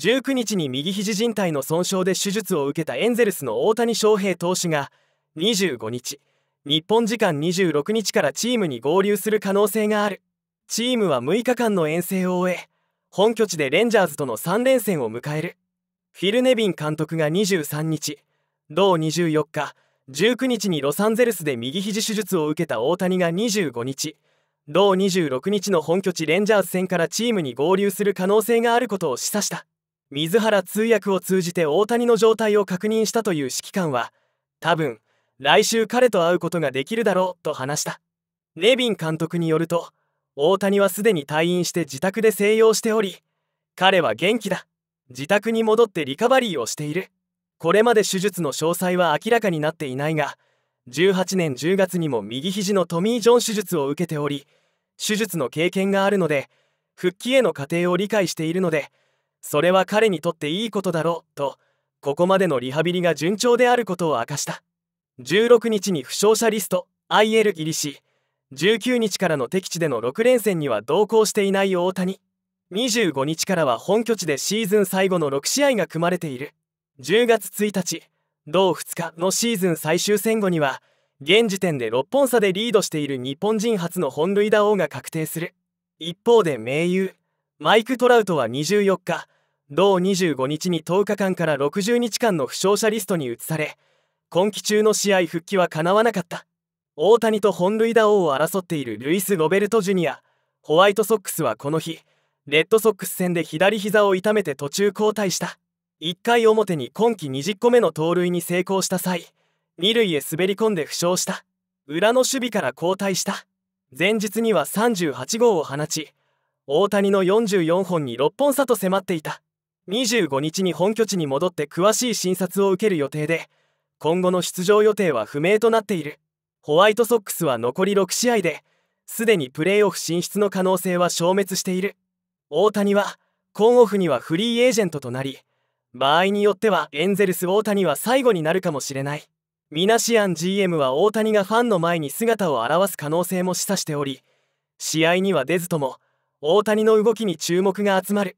19日に右肘靭帯の損傷で手術を受けたエンゼルスの大谷翔平投手が25日日本時間26日からチームに合流する可能性があるチームは6日間の遠征を終え本拠地でレンジャーズとの3連戦を迎えるフィル・ネビン監督が23日同24日19日にロサンゼルスで右肘手術を受けた大谷が25日同26日の本拠地レンジャーズ戦からチームに合流する可能性があることを示唆した水原通訳を通じて大谷の状態を確認したという指揮官は多分来週彼と会うことができるだろうと話したネビン監督によると大谷はすでに退院して自宅で静養しており彼は元気だ自宅に戻ってリカバリーをしているこれまで手術の詳細は明らかになっていないが18年10月にも右肘のトミー・ジョン手術を受けており手術の経験があるので復帰への過程を理解しているのでそれは彼にとっていいことだろうとここまでのリハビリが順調であることを明かした16日に負傷者リスト IL 入りし19日からの敵地での6連戦には同行していない大谷25日からは本拠地でシーズン最後の6試合が組まれている10月1日同2日のシーズン最終戦後には現時点で6本差でリードしている日本人初の本塁打王が確定する一方で盟友マイク・トラウトは24日同25日に10日間から60日間の負傷者リストに移され今季中の試合復帰はかなわなかった大谷と本塁打王を争っているルイス・ロベルト・ジュニアホワイトソックスはこの日レッドソックス戦で左膝を痛めて途中交代した1回表に今季20個目の盗塁に成功した際2塁へ滑り込んで負傷した裏の守備から交代した前日には38号を放ち大谷の44本に6本差と迫っていた25日に本拠地に戻って詳しい診察を受ける予定で今後の出場予定は不明となっているホワイトソックスは残り6試合ですでにプレーオフ進出の可能性は消滅している大谷はコンオフにはフリーエージェントとなり場合によってはエンゼルス大谷は最後になるかもしれないミナシアン GM は大谷がファンの前に姿を現す可能性も示唆しており試合には出ずとも大谷の動きに注目が集まる。